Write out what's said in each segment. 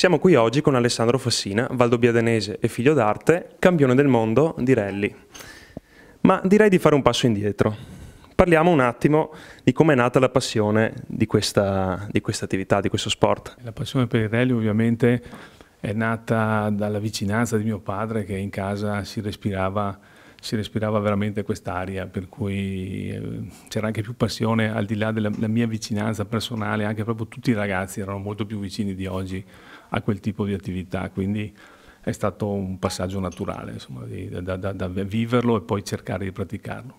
Siamo qui oggi con Alessandro Fassina, valdobiadenese e figlio d'arte, campione del mondo di rally. Ma direi di fare un passo indietro. Parliamo un attimo di come è nata la passione di questa, di questa attività, di questo sport. La passione per il rally ovviamente è nata dalla vicinanza di mio padre che in casa si respirava si respirava veramente quest'aria, per cui eh, c'era anche più passione al di là della, della mia vicinanza personale, anche proprio tutti i ragazzi erano molto più vicini di oggi a quel tipo di attività, quindi è stato un passaggio naturale insomma, di, da, da, da viverlo e poi cercare di praticarlo.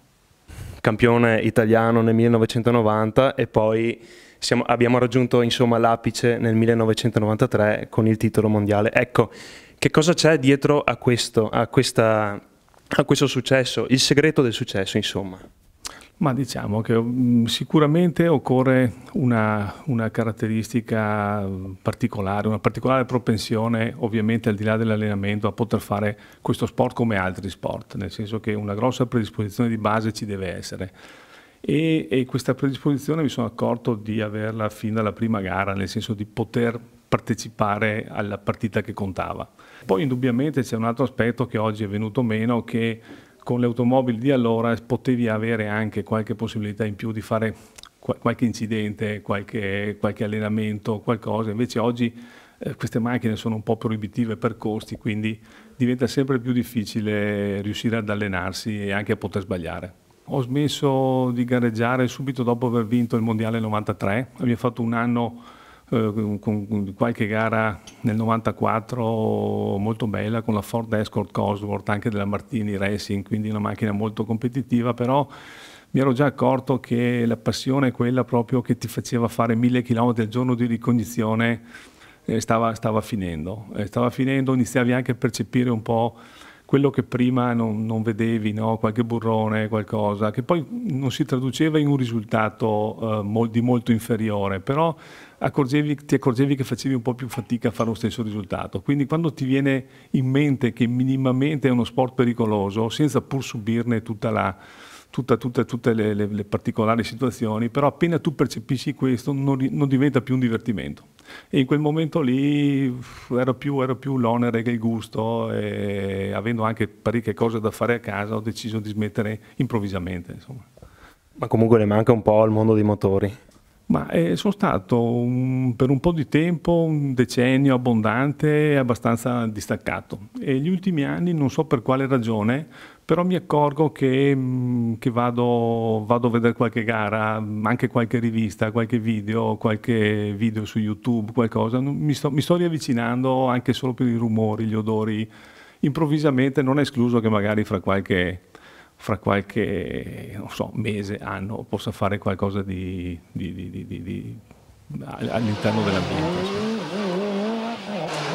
Campione italiano nel 1990 e poi siamo, abbiamo raggiunto insomma, l'apice nel 1993 con il titolo mondiale. Ecco, che cosa c'è dietro a, questo, a questa a questo successo, il segreto del successo, insomma? Ma diciamo che mm, sicuramente occorre una, una, caratteristica particolare, una particolare propensione ovviamente al di là dell'allenamento a poter fare questo sport come altri sport, nel senso che una grossa predisposizione di base ci deve essere. E, e questa predisposizione mi sono accorto di averla fin dalla prima gara, nel senso di poter partecipare alla partita che contava. Poi indubbiamente c'è un altro aspetto che oggi è venuto meno che con le automobili di allora potevi avere anche qualche possibilità in più di fare qualche incidente, qualche, qualche allenamento, qualcosa. Invece oggi eh, queste macchine sono un po' proibitive per costi, quindi diventa sempre più difficile riuscire ad allenarsi e anche a poter sbagliare. Ho smesso di gareggiare subito dopo aver vinto il Mondiale 93, abbiamo fatto un anno eh, con qualche gara nel 94 molto bella con la Ford Escort Cosworth, anche della Martini Racing, quindi una macchina molto competitiva, però mi ero già accorto che la passione è quella proprio che ti faceva fare mille chilometri al giorno di ricognizione eh, stava, stava finendo, eh, stava finendo, iniziavi anche a percepire un po' quello che prima non, non vedevi, no? qualche burrone, qualcosa, che poi non si traduceva in un risultato eh, mol, di molto inferiore, però accorgevi, ti accorgevi che facevi un po' più fatica a fare lo stesso risultato. Quindi quando ti viene in mente che minimamente è uno sport pericoloso, senza pur subirne tutta la, tutta, tutta, tutte le, le, le, particolari situazioni, però appena tu percepisci questo non, non diventa più un divertimento. E in quel momento lì era più, più l'onere che il gusto e avendo anche parecchie cose da fare a casa ho deciso di smettere improvvisamente. Insomma. Ma comunque ne manca un po' il mondo dei motori. Ma eh, sono stato un, per un po' di tempo, un decennio abbondante e abbastanza distaccato. E gli ultimi anni, non so per quale ragione, però mi accorgo che, mm, che vado, vado, a vedere qualche gara, mm, anche qualche rivista, qualche video, qualche video su YouTube, qualcosa. Mi sto, mi sto riavvicinando anche solo per i rumori, gli odori. Improvvisamente non è escluso che magari fra qualche fra qualche so, mese, anno, possa fare qualcosa di, di, di, all'interno dell'ambiente. Insomma.